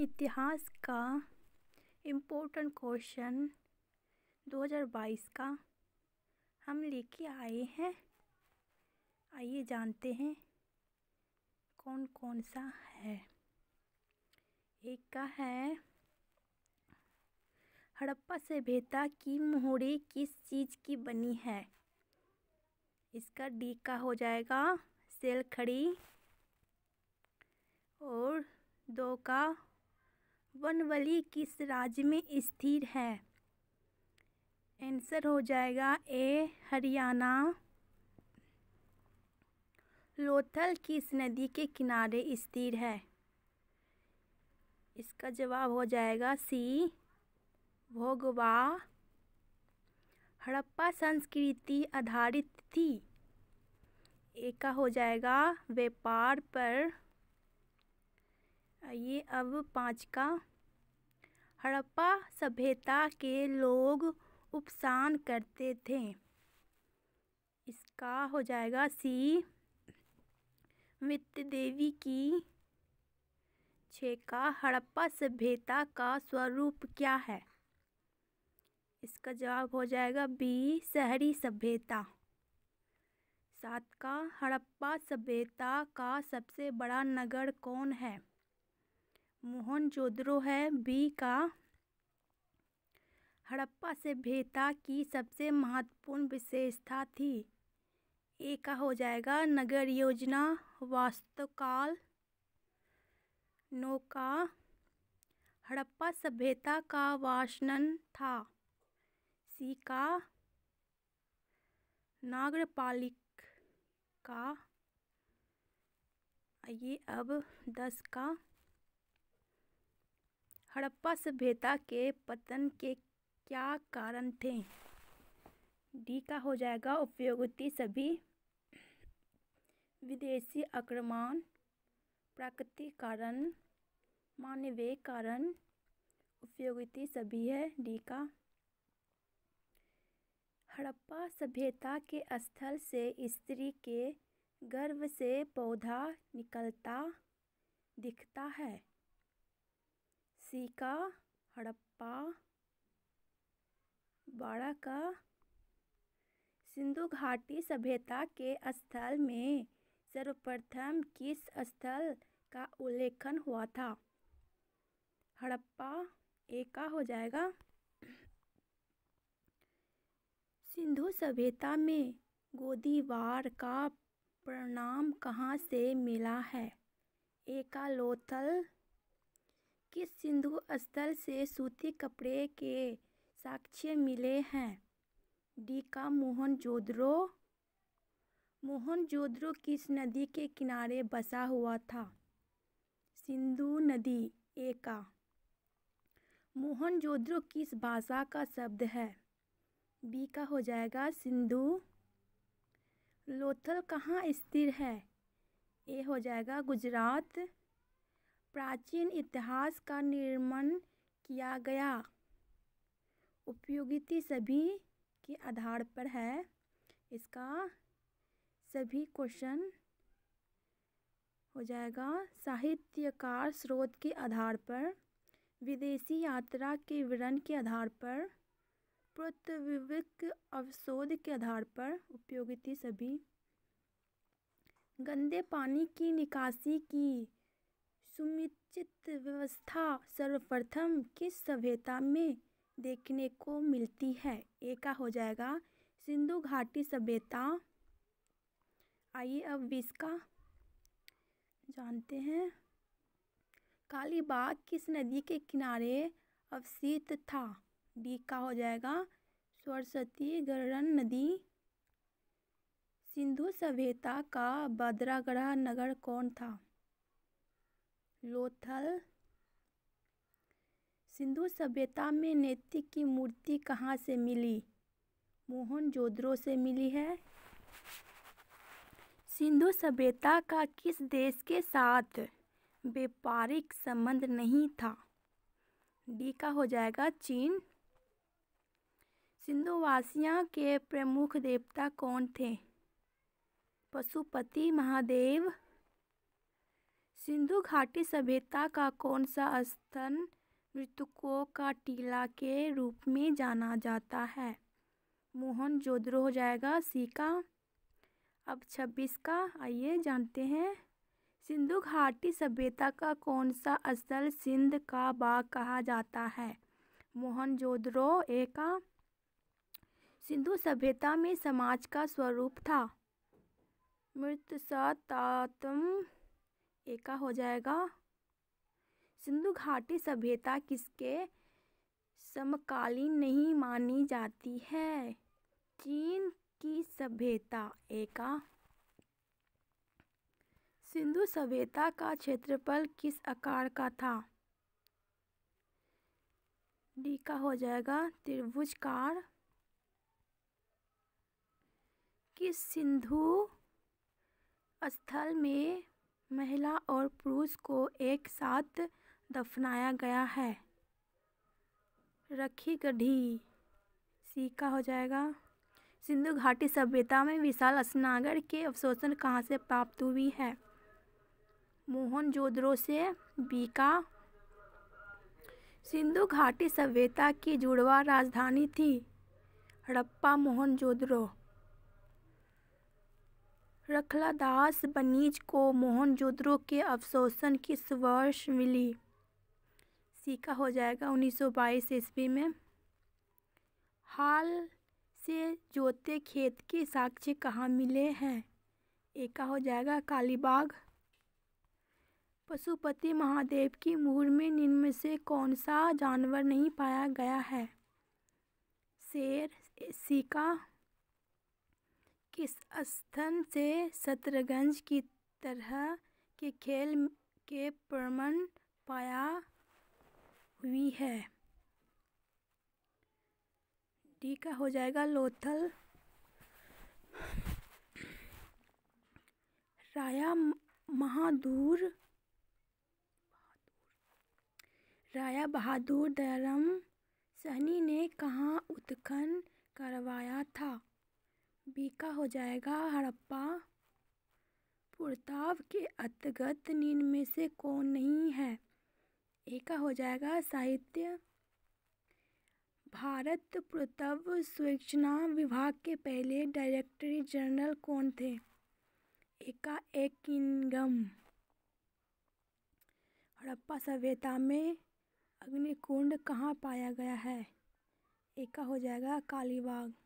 इतिहास का important question 2022 का हम लेके आए हैं आइए जानते हैं कौन कौन सा है एक का है हड़प्पा सभ्यता की मोहरी किस चीज़ की बनी है इसका डी का हो जाएगा सेल खड़ी और दो का वनवली किस राज्य में स्थित है आंसर हो जाएगा ए हरियाणा लोथल किस नदी के किनारे स्थिर है इसका जवाब हो जाएगा सी भोगवा हड़प्पा संस्कृति आधारित थी एक का हो जाएगा व्यापार पर ये अब पाँच का हड़प्पा सभ्यता के लोग उपसान करते थे इसका हो जाएगा सी मित्र देवी की छः का हड़प्पा सभ्यता का स्वरूप क्या है इसका जवाब हो जाएगा बी शहरी सभ्यता सात का हड़प्पा सभ्यता का सबसे बड़ा नगर कौन है मोहन जोद्रो है बी का हड़प्पा सभ्यता की सबसे महत्वपूर्ण विशेषता थी ए का हो जाएगा नगर योजना वास्तुकाल नो का हड़प्पा सभ्यता का वाषणन था सी का नागरपालिक का ये अब दस का हड़प्पा सभ्यता के पतन के क्या कारण थे डी का हो जाएगा उपयोगिता सभी विदेशी आक्रमण प्राकृतिक कारण मानवीय कारण उपयोगिता सभी है डी का हड़प्पा सभ्यता के स्थल से स्त्री के गर्भ से पौधा निकलता दिखता है सीका हड़प्पा का सिंधु घाटी सभ्यता के स्थल में सर्वप्रथम किस स्थल का उल्लेखन हुआ था हड़प्पा एका हो जाएगा सिंधु सभ्यता में गोदीवार का प्रणाम कहाँ से मिला है एकालोथल किस सिंधु स्थल से सूती कपड़े के साक्ष्य मिले हैं डी का मोहन मोहनजोदड़ो किस नदी के किनारे बसा हुआ था सिंधु नदी ए का मोहनजोदड़ो किस भाषा का शब्द है बी का हो जाएगा सिंधु लोथल कहाँ स्थिर है ए हो जाएगा गुजरात प्राचीन इतिहास का निर्माण किया गया उपयोगिता सभी के आधार पर है इसका सभी क्वेश्चन हो जाएगा साहित्यकार स्रोत के आधार पर विदेशी यात्रा के विवरण के आधार पर पुत्विक अवशोध के आधार पर उपयोगिता सभी गंदे पानी की निकासी की सुनिश्चित व्यवस्था सर्वप्रथम किस सभ्यता में देखने को मिलती है ए का हो जाएगा सिंधु घाटी सभ्यता आइए अब बीस का जानते हैं कालीबाग किस नदी के किनारे अवसित था डी का हो जाएगा सरस्वती गरण नदी सिंधु सभ्यता का बदरागढ़ नगर कौन था लोथल सिंधु सभ्यता में नैतिक की मूर्ति कहाँ से मिली मोहन जोद्रो से मिली है सिंधु सभ्यता का किस देश के साथ व्यापारिक संबंध नहीं था डी का हो जाएगा चीन सिंधुवासियों के प्रमुख देवता कौन थे पशुपति महादेव सिंधु घाटी सभ्यता का कौन सा स्थान मृतकों का टीला के रूप में जाना जाता है जोद्रो हो जाएगा सी का अब छब्बीस का आइए जानते हैं सिंधु घाटी सभ्यता का कौन सा स्थल सिंध का बाग कहा जाता है जोद्रो ए का सिंधु सभ्यता में समाज का स्वरूप था मृत सतम एका हो जाएगा सिंधु घाटी सभ्यता किसके समकालीन नहीं मानी जाती है चीन की सभ्यता एका सिंधु सभ्यता का क्षेत्रफल किस आकार का था डी का हो जाएगा त्रिभुजकार किस सिंधु स्थल में महिला और पुरुष को एक साथ दफनाया गया है रखी गढ़ी सीका हो जाएगा सिंधु घाटी सभ्यता में विशाल स्नागर के अवशोषण कहाँ से प्राप्त हुई है मोहन जोधरो से बीका सिंधु घाटी सभ्यता की जुड़वा राजधानी थी हड़प्पा मोहन जोधरो रखलादास बनीज को मोहनजोदड़ो के अवशोषण किस वर्ष मिली सीखा हो जाएगा उन्नीस सौ बाईस ईस्वी में हाल से जोते खेत के साक्ष्य कहाँ मिले हैं एका हो जाएगा कालीबाग पशुपति महादेव की मूर में निम्न से कौन सा जानवर नहीं पाया गया है शेर सीका किस स्थान से शतरंज की तरह के खेल के प्रमाण पाया हुई है डी का हो जाएगा लोथल राया महादूर राया बहादुर दयाराम सहनी ने कहाँ उत्खन करवाया था बीका हो जाएगा हड़प्पा प्रताप के अंतर्गत निम्न में से कौन नहीं है एका हो जाएगा साहित्य भारत प्रतव सूचना विभाग के पहले डायरेक्टरी जनरल कौन थे एका एकिंगम हड़प्पा सभ्यता में अग्निकुंड कहाँ पाया गया है एका हो जाएगा कालीबाग